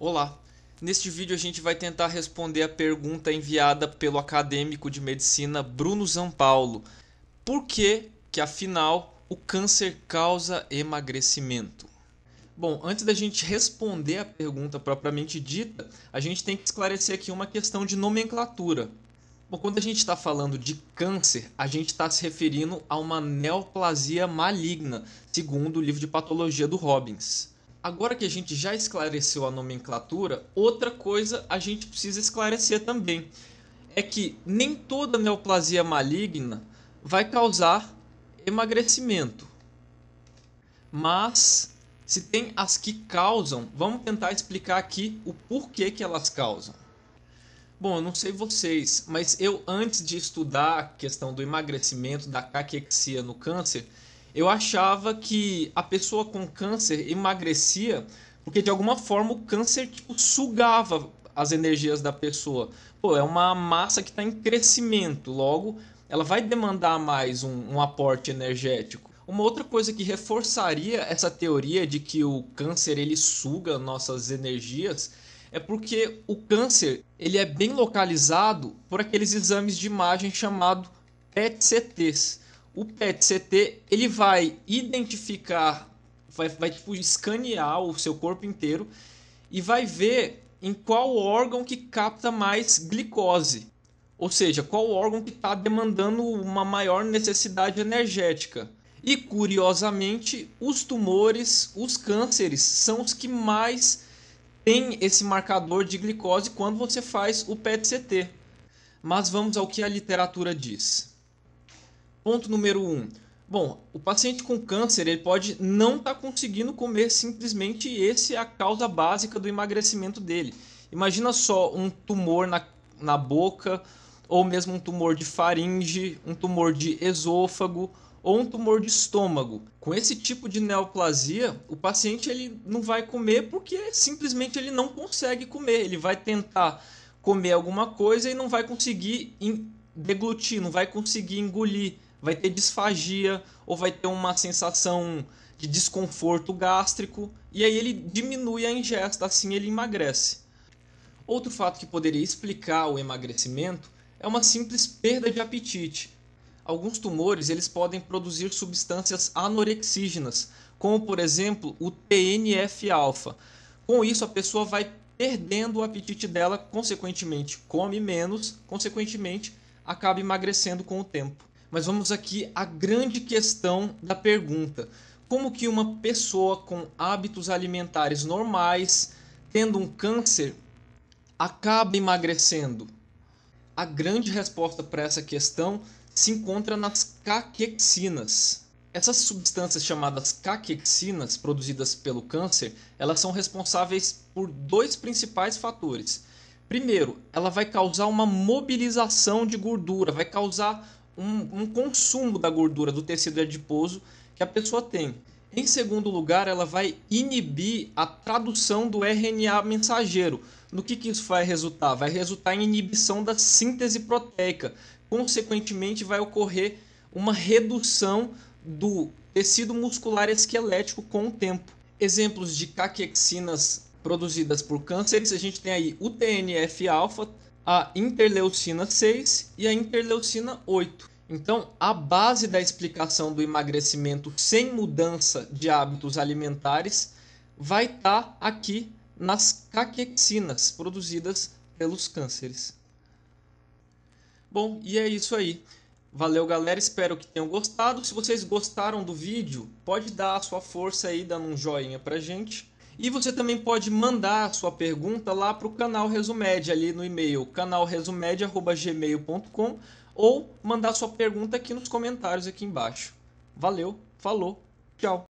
Olá! Neste vídeo a gente vai tentar responder a pergunta enviada pelo acadêmico de medicina Bruno Zampaulo. Por que que, afinal, o câncer causa emagrecimento? Bom, antes da gente responder a pergunta propriamente dita, a gente tem que esclarecer aqui uma questão de nomenclatura. Bom, quando a gente está falando de câncer, a gente está se referindo a uma neoplasia maligna, segundo o livro de patologia do Robbins agora que a gente já esclareceu a nomenclatura, outra coisa a gente precisa esclarecer também é que nem toda neoplasia maligna vai causar emagrecimento. Mas se tem as que causam, vamos tentar explicar aqui o porquê que elas causam. Bom, eu não sei vocês, mas eu antes de estudar a questão do emagrecimento da caquexia no câncer, eu achava que a pessoa com câncer emagrecia porque de alguma forma o câncer tipo, sugava as energias da pessoa. Pô, é uma massa que está em crescimento, logo ela vai demandar mais um, um aporte energético. Uma outra coisa que reforçaria essa teoria de que o câncer ele suga nossas energias é porque o câncer ele é bem localizado por aqueles exames de imagem chamado PET-CTs o PET-CT ele vai identificar, vai, vai tipo, escanear o seu corpo inteiro e vai ver em qual órgão que capta mais glicose, ou seja, qual órgão que está demandando uma maior necessidade energética. E curiosamente, os tumores, os cânceres são os que mais têm esse marcador de glicose quando você faz o PET-CT. Mas vamos ao que a literatura diz. Ponto número 1. Um. Bom, o paciente com câncer ele pode não estar tá conseguindo comer simplesmente esse é a causa básica do emagrecimento dele. Imagina só um tumor na, na boca, ou mesmo um tumor de faringe, um tumor de esôfago ou um tumor de estômago. Com esse tipo de neoplasia, o paciente ele não vai comer porque simplesmente ele não consegue comer. Ele vai tentar comer alguma coisa e não vai conseguir deglutir, não vai conseguir engolir vai ter disfagia ou vai ter uma sensação de desconforto gástrico e aí ele diminui a ingesta, assim ele emagrece. Outro fato que poderia explicar o emagrecimento é uma simples perda de apetite. Alguns tumores eles podem produzir substâncias anorexígenas, como por exemplo o TNF-alfa. Com isso a pessoa vai perdendo o apetite dela, consequentemente come menos, consequentemente acaba emagrecendo com o tempo. Mas vamos aqui à grande questão da pergunta: como que uma pessoa com hábitos alimentares normais, tendo um câncer, acaba emagrecendo? A grande resposta para essa questão se encontra nas caquexinas. Essas substâncias chamadas caquexinas, produzidas pelo câncer, elas são responsáveis por dois principais fatores. Primeiro, ela vai causar uma mobilização de gordura, vai causar um, um consumo da gordura do tecido adiposo que a pessoa tem. Em segundo lugar, ela vai inibir a tradução do RNA mensageiro. No que, que isso vai resultar? Vai resultar em inibição da síntese proteica. Consequentemente, vai ocorrer uma redução do tecido muscular esquelético com o tempo. Exemplos de caquexinas produzidas por cânceres, a gente tem aí o TNF-alfa, a interleucina 6 e a interleucina 8. Então, a base da explicação do emagrecimento sem mudança de hábitos alimentares vai estar tá aqui nas caquexinas produzidas pelos cânceres. Bom, e é isso aí. Valeu, galera. Espero que tenham gostado. Se vocês gostaram do vídeo, pode dar a sua força aí, dando um joinha pra gente. E você também pode mandar sua pergunta lá para o canal Resumed, ali no e-mail canalresumed.gmail.com ou mandar sua pergunta aqui nos comentários aqui embaixo. Valeu, falou, tchau!